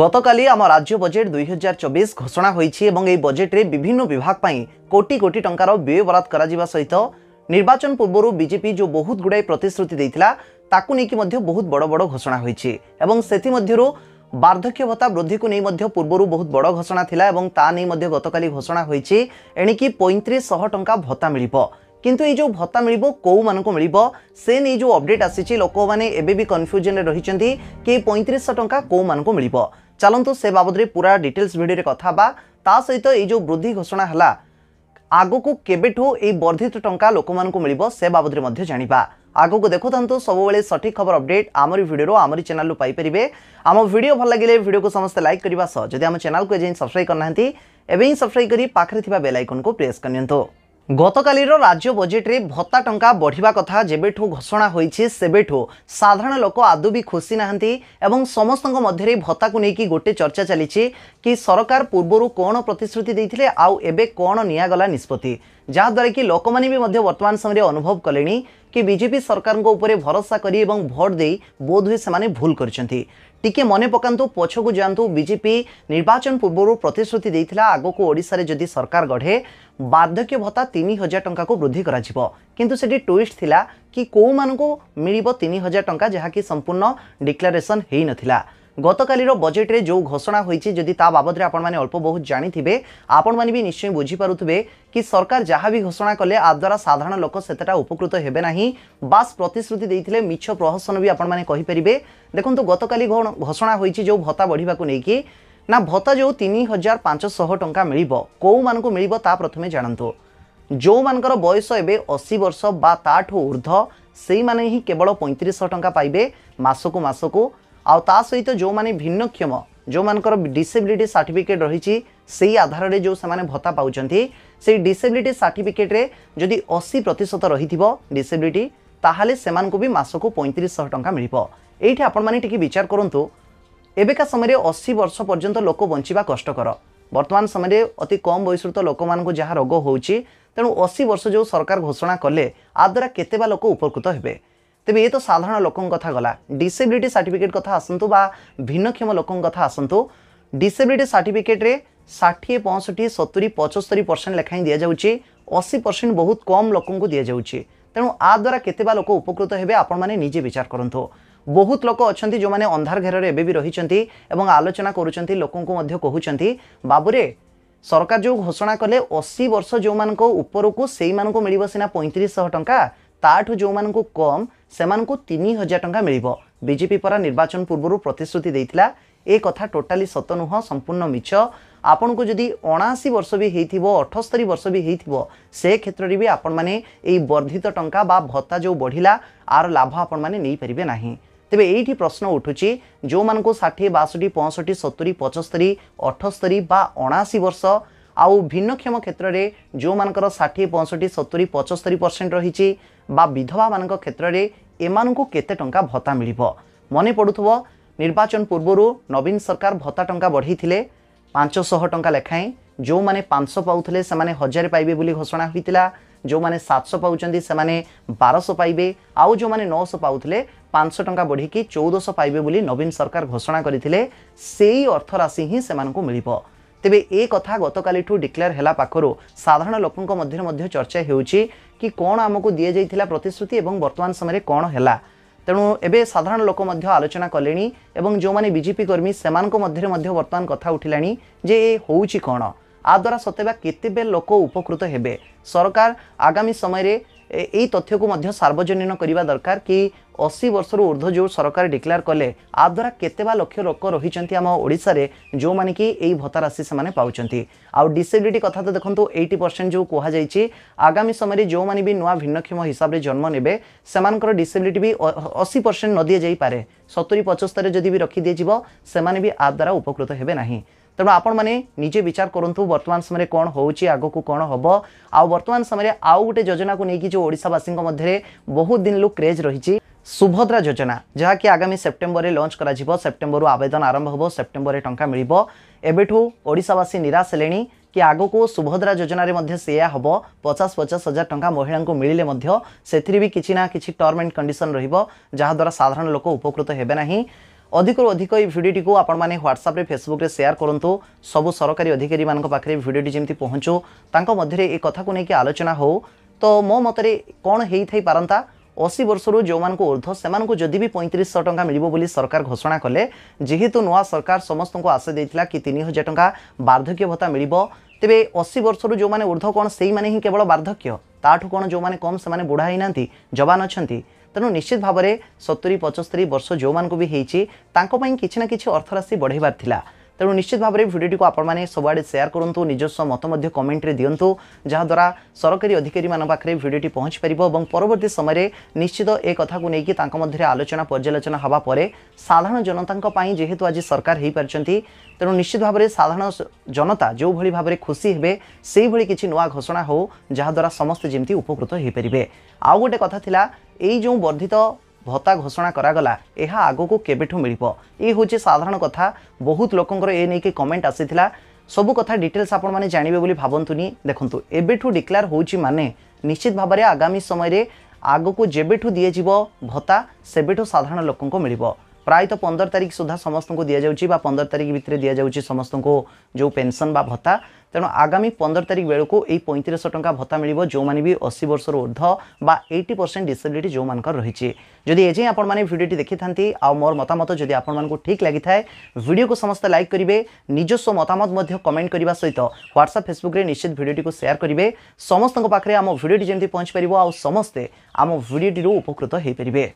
গতকালি আমার রাজ্য বজেট দুই হাজার চবিশ ঘোষণা হয়েছে এবং এই বজেটে বিভিন্ন বিভাগ পাই কোটি কোটি টঙ্কার ব্যয় বরাদ করা সহিত নির্বাচন পূর্বরু বিজেপি যে বহুত গুড়াই প্রতিশ্রুতি দিয়েছিলা তাকে নিয়ে মধ্য বহুত বড় বড় ঘোষণা হয়েছে এবং সেমধ্যর বার্ধক্য ভত্তা বৃদ্ধিকে নিয়ে মধ্য পূর্বরু বহুত বড় ঘোষণা লা এবং তা নিয়ে মধ্য গতকালি ঘোষণা হয়েছে এণিকি পঁয়ত্রিশশহ টঙ্কা ভত্তা মিলিব কিন্তু এই যে ভত্তা মিলিব কো মানক মিলিব সেই যে আপডেট আসিসি লোক মানে এবেবি কনফিউজন রহিচন্তি কি 3500 টঙ্কা কো মানক মিলিব চালন্ত সে বাবদরে পুরা ডিটেইলস ভিডিওরে কথাবা তা সেই তো এই যে বৃদ্ধি ঘোষণা হলা আগোক কেবেটু এই বর্ধিত টঙ্কা লোক মানক মিলিব সে বাবদরে মধ্যে জানিবা আগোক দেখোᱛান্তু সব সময় সঠিক খবর আপডেট আমরি ভিডিওর আমরি চ্যানেল ল পাইপরিবে আম ভিডিও ভাল লাগিলে ভিডিও কো সমস্থ লাইক করিবা সহ যদি আম চ্যানেল কো জেন সাবস্ক্রাইব করনান্তি এবিই সাবস্ক্রাইব করি পাখরে থিবা বেল আইকন কো প্রেস করনতো গতকালির রাজ্য বজেটে ভত্তা টঙ্কা বড়া কথা যেবেঠু ঘোষণা হয়েছে সেবেঠু সাধারণ লোক আদৌ বি খুশি না এবং সমস্ত মধ্যে ভত্তাকু নিয়ে গোটে চর্চা চালিছে কি সরকার পূর্বর কোণ প্রতিশ্রুতি দিয়ে আউ এবে কোণ নিগলা নিষ্পতি যাদ্বারা কি লোক মানে বর্তমান সময় অনুভব কলে কি বিজেপি সরকার উপরে ভরসা করে এবং ভোট দিয়ে বোধ হয়ে সে ভুল করছেন টিকে মনে পকাতু পছকু যাতে বিজেপি নির্বাচন পূর্বর প্রতিশ্রুতি দিয়েছিল আগক ওড়শার যদি সরকার গড়ে বার্ধক্য ভত্তা তিন হাজার টাকা বৃদ্ধি করা কিন্তু সেটি টুইস্ট লা কি কেউ মানুষ মিলব তিন হাজার টাকা যা কি সম্পূর্ণ ডিক্লারেসন হয়ে নথিলা গতকালের বজেটে যে ঘোষণা হয়েছে যদি তা বাবদে আপনার অল্প বহু জাঁথে আপনার বি নিশ্চয় বুঝিপারে কি সরকার যা বি ঘোষণা কলে আদ্বারা সাধারণ লোক সেতটা উপকৃত হবে না বাস প্রতিশ্রুতি দিয়ে মিছ প্রহসন বি আপনার কহিপারে দেখুন গতকাল ঘোষণা হয়েছে যে ভত্তা বড়া নেই না ভত্তা যে তিন হাজার পাঁচশহ টঙ্কা মিলব কেউ মানুষ মিলব তা প্রথমে জাণতু বয়স এবে অশি বর্ষ বা ବା ঊর্ধ্ব সেই মানে হি কেবল ପଇଁତିରିଶଶହ টঙ্কা পাইবে মাসকু মাসকু ଆଉ ତା ସହିତ ଯେଉଁମାନେ ଭିନ୍ନକ୍ଷମ ଯେଉଁମାନଙ୍କର ଡିସେବିଲିଟି ସାର୍ଟିଫିକେଟ୍ ରହିଛି ସେଇ ଆଧାରରେ ଯେଉଁ ସେମାନେ ଭତ୍ତା ପାଉଛନ୍ତି ସେଇ ଡିସେବିଲିଟି ସାର୍ଟିଫିକେଟ୍ରେ ଯଦି ଅଶୀ ପ୍ରତିଶତ ରହିଥିବ ଡିସେବିଲିଟି ତାହେଲେ ସେମାନଙ୍କୁ ବି ମାସକୁ ପଇଁତିରିଶଶହ ଟଙ୍କା ମିଳିବ ଏଇଠି ଆପଣମାନେ ଟିକେ ବିଚାର କରନ୍ତୁ ଏବେକା ସମୟରେ ଅଶୀ ବର୍ଷ ପର୍ଯ୍ୟନ୍ତ ଲୋକ ବଞ୍ଚିବା କଷ୍ଟକର ବର୍ତ୍ତମାନ ସମୟରେ ଅତି କମ୍ ବୟସରୁ ତ ଲୋକମାନଙ୍କୁ ଯାହା ରୋଗ ହେଉଛି ତେଣୁ ଅଶୀ ବର୍ଷ ଯେଉଁ ସରକାର ଘୋଷଣା କଲେ ଆ ଦ୍ୱାରା କେତେ ବା ଲୋକ ଉପକୃତ ହେବେ ତେବେ ଇଏ ତ ସାଧାରଣ ଲୋକଙ୍କ କଥା ଗଲା ଡିସେବିଲିଟି ସାର୍ଟିଫିକେଟ୍ କଥା ଆସନ୍ତୁ ବା ଭିନ୍ନକ୍ଷମ ଲୋକଙ୍କ କଥା ଆସନ୍ତୁ ଡିସେବିଲିଟି ସାର୍ଟିଫିକେଟ୍ରେ ଷାଠିଏ ପଞ୍ଚଷଠି ସତୁରି ପଞ୍ଚସ୍ତରୀ ପରସେଣ୍ଟ ଲେଖାଏଁ ଦିଆଯାଉଛି ଅଶୀ ପରସେଣ୍ଟ ବହୁତ କମ୍ ଲୋକଙ୍କୁ ଦିଆଯାଉଛି ତେଣୁ ଆ ଦ୍ୱାରା କେତେ ବା ଲୋକ ଉପକୃତ ହେବେ ଆପଣମାନେ ନିଜେ ବିଚାର କରନ୍ତୁ ବହୁତ ଲୋକ ଅଛନ୍ତି ଯେଉଁମାନେ ଅନ୍ଧାର ଘେରରେ ଏବେ ବି ରହିଛନ୍ତି ଏବଂ ଆଲୋଚନା କରୁଛନ୍ତି ଲୋକଙ୍କୁ ମଧ୍ୟ କହୁଛନ୍ତି ବାବୁରେ ସରକାର ଯେଉଁ ଘୋଷଣା କଲେ ଅଶୀ ବର୍ଷ ଯେଉଁମାନଙ୍କ ଉପରକୁ ସେଇମାନଙ୍କୁ ମିଳିବ ସିନା ପଇଁତିରିଶଶହ ଟଙ୍କା ତାଠୁ ଯେଉଁମାନଙ୍କୁ କମ୍ ସେମାନଙ୍କୁ ତିନି ହଜାର ଟଙ୍କା ମିଳିବ ବିଜେପି ପରା ନିର୍ବାଚନ ପୂର୍ବରୁ ପ୍ରତିଶ୍ରୁତି ଦେଇଥିଲା ଏ କଥା ଟୋଟାଲି ସତ ନୁହଁ ସମ୍ପୂର୍ଣ୍ଣ ମିଛ ଆପଣଙ୍କୁ ଯଦି ଅଣାଅଶୀ ବର୍ଷ ବି ହେଇଥିବ ଅଠସ୍ତରୀ ବର୍ଷ ବି ହେଇଥିବ ସେ କ୍ଷେତ୍ରରେ ବି ଆପଣମାନେ ଏଇ ବର୍ଦ୍ଧିତ ଟଙ୍କା ବା ଭତ୍ତା ଯେଉଁ ବଢ଼ିଲା ଆର ଲାଭ ଆପଣମାନେ ନେଇପାରିବେ ନାହିଁ ତେବେ ଏଇଠି ପ୍ରଶ୍ନ ଉଠୁଛି ଯେଉଁମାନଙ୍କୁ ଷାଠିଏ ବାଷଠି ପଞ୍ଚଷଠି ସତୁରି ପଞ୍ଚସ୍ତରୀ ଅଠସ୍ତରୀ ବା ଅଣାଅଶୀ ବର୍ଷ ଆଉ ଭିନ୍ନକ୍ଷମ କ୍ଷେତ୍ରରେ ଯେଉଁମାନଙ୍କର ଷାଠିଏ ପଞ୍ଚଷଠି ସତୁରି ପଞ୍ଚସ୍ତରୀ ପରସେଣ୍ଟ ରହିଛି বা বিধবামানଙ୍କ ক্ষেত্রে এমানଙ୍କୁ কেতে টঙ্কা ভত্তা মিলিব মনে পড়ুথব নির্বাচন পূর্বরু নবীন সরকার ভত্তা টঙ্কা বঢ়াইলে পাঁচশহ টঙ্কা লেখায় ଯେଉଁମାନେ ପାଞ୍ଚଶହ ପାଉଥିଲେ ସେମାନେ ହଜାରେ ପାଇବେ ବୋଲି ଘୋଷଣା ହୋଇଥିଲା ଯେଉଁମାନେ ସାତଶହ ପାଉଛନ୍ତି ସେମାନେ ବାରଶହ ପାଇବେ ଆଉ ଯେଉଁମାନେ ନଅଶହ ପାଉଥିଲେ ପାଞ୍ଚଶହ ଟଙ୍କା ବଢ଼ିକି ଚଉଦଶହ ପାଇବେ ବୋଲି ନବୀନ ସରକାର ଘୋଷଣା କରିଥିଲେ ସେଇ ଅର୍ଥରାଶି ହିଁ ସେମାନଙ୍କୁ ମିଳିବ ତେବେ ଏ କଥା ଗତକାଲିଠୁ ଡିକ୍ଲେୟାର ହେଲା ପାଖରୁ ସାଧାରଣ ଲୋକଙ୍କ ମଧ୍ୟରେ ମଧ୍ୟ ଚର୍ଚ୍ଚା ହେଉଛି କି କ'ଣ ଆମକୁ ଦିଆଯାଇଥିଲା ପ୍ରତିଶ୍ରୁତି ଏବଂ ବର୍ତ୍ତମାନ ସମୟରେ କ'ଣ ହେଲା ତେଣୁ ଏବେ ସାଧାରଣ ଲୋକ ମଧ୍ୟ ଆଲୋଚନା କଲେଣି ଏବଂ ଯେଉଁମାନେ ବିଜେପି କର୍ମୀ ସେମାନଙ୍କ ମଧ୍ୟରେ ମଧ୍ୟ ବର୍ତ୍ତମାନ କଥା ଉଠିଲାଣି ଯେ ଏ ହେଉଛି କ'ଣ ଆ ଦ୍ୱାରା ସତେବା କେତେବେ ଲୋକ ଉପକୃତ ହେବେ ସରକାର ଆଗାମୀ ସମୟରେ এই ତଥ୍ୟକୁ ମଧ୍ୟ ସାର୍ବଜନୀନ କରିବା ଦରକାର କି ଅଶୀ ବର୍ଷରୁ ଉର୍ଦ୍ଧ୍ୱ ଯେଉଁ ସରକାର ଡିକ୍ଲେୟାର କଲେ ଆ ଦ୍ୱାରା କେତେ ବା ଲକ୍ଷ ଲୋକ ରହିଛନ୍ତି ଆମ ଓଡ଼ିଶାରେ ଯେଉଁମାନେ କି ଏଇ ଭତ୍ତା ରାଶି ସେମାନେ ପାଉଛନ୍ତି ଆଉ ଡିସେବିଲିଟି କଥା ତ ଦେଖନ୍ତୁ ଏଇଟି ପରସେଣ୍ଟ ଯେଉଁ କୁହାଯାଇଛି ଆଗାମୀ ସମୟରେ ଯେଉଁମାନେ ବି ନୂଆ ଭିନ୍ନକ୍ଷମ ହିସାବରେ ଜନ୍ମ ନେବେ ସେମାନଙ୍କର ଡିସେବିଲିଟି ବି ଅଶୀ ପରସେଣ୍ଟ ନ ଦିଆଯାଇପାରେ ସତୁରି ପଞ୍ଚସ୍ତରୀ ଯଦି ବି ରଖିଦିଆଯିବ ସେମାନେ ବି ଆ ଦ୍ୱାରା ଉପକୃତ ହେବେ ନାହିଁ ତେଣୁ ଆପଣମାନେ ନିଜେ ବିଚାର କରନ୍ତୁ ବର୍ତ୍ତମାନ ସମୟରେ କ'ଣ ହେଉଛି ଆଗକୁ କ'ଣ ହେବ ଆଉ ବର୍ତ୍ତମାନ ସମୟରେ ଆଉ ଗୋଟେ ଯୋଜନାକୁ ନେଇକି ଯେଉଁ ଓଡ଼ିଶାବାସୀଙ୍କ ମଧ୍ୟରେ ବହୁତ ଦିନରୁ କ୍ରେଜ୍ ରହିଛି ସୁଭଦ୍ରା ଯୋଜନା ଯାହାକି ଆଗାମୀ ସେପ୍ଟେମ୍ବରରେ ଲଞ୍ଚ କରାଯିବ ସେପ୍ଟେମ୍ବରରୁ ଆବେଦନ ଆରମ୍ଭ ହେବ ସେପ୍ଟେମ୍ବରରେ ଟଙ୍କା ମିଳିବ ଏବେଠୁ ଓଡ଼ିଶାବାସୀ ନିରାଶ ହେଲେଣି କି ଆଗକୁ ସୁଭଦ୍ରା ଯୋଜନାରେ ମଧ୍ୟ ସେୟା ହେବ ପଚାଶ ପଚାଶ ହଜାର ଟଙ୍କା ମହିଳାଙ୍କୁ ମିଳିଲେ ମଧ୍ୟ ସେଥିରେ ବି କିଛି ନା କିଛି ଟର୍ମ ଆଣ୍ଡ କଣ୍ଡିସନ୍ ରହିବ ଯାହାଦ୍ୱାରା ସାଧାରଣ ଲୋକ ଉପକୃତ ହେବେ ନାହିଁ অধিকর অধিক এই ভিডিওটিকে আপনার হোয়াটসঅ্যাপে ফেসবুকে সেয়ার করতু সবু সরকারি অধিকারী পাখে ভিডিওটি যেমি পৌঁছু তাধ্যে এই কথা নিয়ে আলোচনা হো তো মো মতরে কণ হয়ে পারতা অশী বর্ষর যে ঊর্ধ্ব সে যদি বি পঁয়ত্রিশশো টাকা মিলব বলে সরকার ঘোষণা কলে যেহেতু নয় সরকার সমস্ত আশা দিয়েছিল কি তিন হাজার টাকা বার্ধক্য ভত্তা মিলব তেবে অশী বর্ষর যে ঊর্ধ্ব কোণ সেই মানে হি কেবল বার্ধক্য তাঠু কোণ যে কম সে বুড়া হয়ে না জবান অনেক ତେଣୁ ନିଶ୍ଚିତ ଭାବରେ ସତୁରି ପଞ୍ଚସ୍ତରୀ ବର୍ଷ ଯେଉଁମାନଙ୍କୁ ବି ହେଇଛି ତାଙ୍କ ପାଇଁ କିଛି ନା କିଛି ଅର୍ଥରାଶି ବଢ଼େଇବାର ଥିଲା ତେଣୁ ନିଶ୍ଚିତ ଭାବରେ ଭିଡ଼ିଓଟିକୁ ଆପଣମାନେ ସବୁଆଡ଼େ ସେୟାର କରନ୍ତୁ ନିଜସ୍ୱ ମତ ମଧ୍ୟ କମେଣ୍ଟରେ ଦିଅନ୍ତୁ ଯାହାଦ୍ୱାରା ସରକାରୀ ଅଧିକାରୀମାନଙ୍କ ପାଖରେ ଭିଡ଼ିଓଟି ପହଞ୍ଚିପାରିବ ଏବଂ ପରବର୍ତ୍ତୀ ସମୟରେ ନିଶ୍ଚିତ ଏ କଥାକୁ ନେଇକି ତାଙ୍କ ମଧ୍ୟରେ ଆଲୋଚନା ପର୍ଯ୍ୟାଲୋଚନା ହେବା ପରେ ସାଧାରଣ ଜନତାଙ୍କ ପାଇଁ ଯେହେତୁ ଆଜି ସରକାର ହୋଇପାରିଛନ୍ତି ତେଣୁ ନିଶ୍ଚିତ ଭାବରେ ସାଧାରଣ ଜନତା ଯେଉଁଭଳି ଭାବରେ ଖୁସି ହେବେ ସେଇଭଳି କିଛି ନୂଆ ଘୋଷଣା ହେଉ ଯାହାଦ୍ୱାରା ସମସ୍ତେ ଯେମିତି ଉପକୃତ ହୋଇପାରିବେ ଆଉ ଗୋଟେ କଥା ଥିଲା ଏଇ ଯେଉଁ ବର୍ଦ୍ଧିତ ଭତ୍ତା ଘୋଷଣା କରାଗଲା ଏହା ଆଗକୁ କେବେଠୁ ମିଳିବ ଏ ହେଉଛି ସାଧାରଣ କଥା ବହୁତ ଲୋକଙ୍କର ଏ ନେଇକି କମେଣ୍ଟ ଆସିଥିଲା ସବୁ କଥା ଡିଟେଲ୍ସ ଆପଣମାନେ ଜାଣିବେ ବୋଲି ଭାବନ୍ତୁନି ଦେଖନ୍ତୁ ଏବେଠୁ ଡିକ୍ଲେୟାର ହେଉଛି ମାନେ ନିଶ୍ଚିତ ଭାବରେ ଆଗାମୀ ସମୟରେ ଆଗକୁ ଯେବେଠୁ ଦିଆଯିବ ଭତ୍ତା ସେବେଠୁ ସାଧାରଣ ଲୋକଙ୍କୁ ମିଳିବ ପ୍ରାୟତଃ ପନ୍ଦର ତାରିଖ ସୁଦ୍ଧା ସମସ୍ତଙ୍କୁ ଦିଆଯାଉଛି ବା ପନ୍ଦର ତାରିଖ ଭିତରେ ଦିଆଯାଉଛି ସମସ୍ତଙ୍କୁ ଯେଉଁ ପେନ୍ସନ୍ ବା ଭତ୍ତା ତେଣୁ ଆଗାମୀ ପନ୍ଦର ତାରିଖ ବେଳକୁ ଏଇ ପଇଁତିରିଶଶହ ଟଙ୍କା ଭତ୍ତା ମିଳିବ ଯେଉଁମାନେ ବି ଅଶୀ ବର୍ଷରୁ ଉର୍ଦ୍ଧ୍ୱ ବା ଏଇଟି ପରସେଣ୍ଟ ଡିସେବିଲିଟି ଯେଉଁମାନଙ୍କର ରହିଛି ଯଦି ଏଯାଏଁ ଆପଣମାନେ ଭିଡ଼ିଓଟି ଦେଖିଥାନ୍ତି ଆଉ ମୋର ମତାମତ ଯଦି ଆପଣମାନଙ୍କୁ ଠିକ୍ ଲାଗିଥାଏ ଭିଡ଼ିଓକୁ ସମସ୍ତେ ଲାଇକ୍ କରିବେ ନିଜସ୍ୱ ମତାମତ ମଧ୍ୟ କମେଣ୍ଟ କରିବା ସହିତ ହ୍ୱାଟ୍ସଆପ୍ ଫେସବୁକ୍ରେ ନିଶ୍ଚିତ ଭିଡ଼ିଓଟିକୁ ସେୟାର କରିବେ ସମସ୍ତଙ୍କ ପାଖରେ ଆମ ଭିଡ଼ିଓଟି ଯେମିତି ପହଞ୍ଚିପାରିବ ଆଉ ସମସ୍ତେ ଆମ ଭିଡ଼ିଓଟିରୁ ଉପକୃତ ହୋଇପାରିବେ